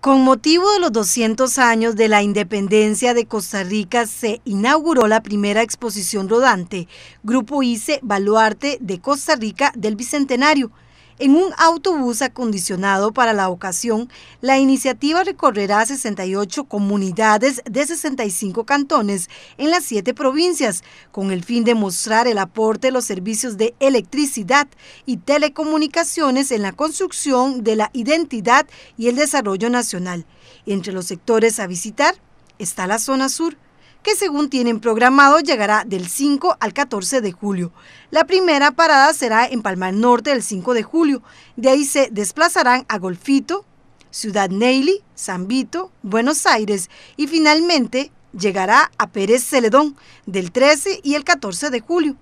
Con motivo de los 200 años de la independencia de Costa Rica, se inauguró la primera exposición rodante, Grupo ICE Baluarte de Costa Rica del Bicentenario, en un autobús acondicionado para la ocasión, la iniciativa recorrerá 68 comunidades de 65 cantones en las siete provincias, con el fin de mostrar el aporte de los servicios de electricidad y telecomunicaciones en la construcción de la identidad y el desarrollo nacional. Entre los sectores a visitar está la zona sur, que según tienen programado llegará del 5 al 14 de julio. La primera parada será en Palmar Norte el 5 de julio. De ahí se desplazarán a Golfito, Ciudad Neily, San Vito, Buenos Aires y finalmente llegará a Pérez Celedón del 13 y el 14 de julio.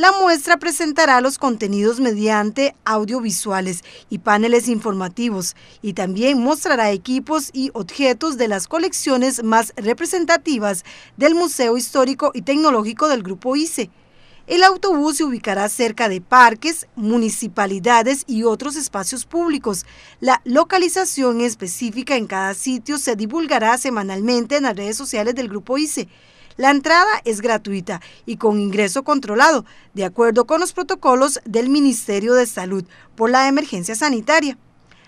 La muestra presentará los contenidos mediante audiovisuales y paneles informativos y también mostrará equipos y objetos de las colecciones más representativas del Museo Histórico y Tecnológico del Grupo ICE. El autobús se ubicará cerca de parques, municipalidades y otros espacios públicos. La localización específica en cada sitio se divulgará semanalmente en las redes sociales del Grupo ICE. La entrada es gratuita y con ingreso controlado, de acuerdo con los protocolos del Ministerio de Salud por la emergencia sanitaria.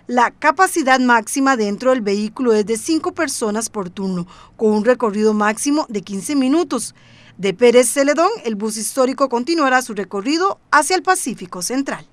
La capacidad máxima dentro del vehículo es de 5 personas por turno, con un recorrido máximo de 15 minutos. De Pérez Celedón, el bus histórico continuará su recorrido hacia el Pacífico Central.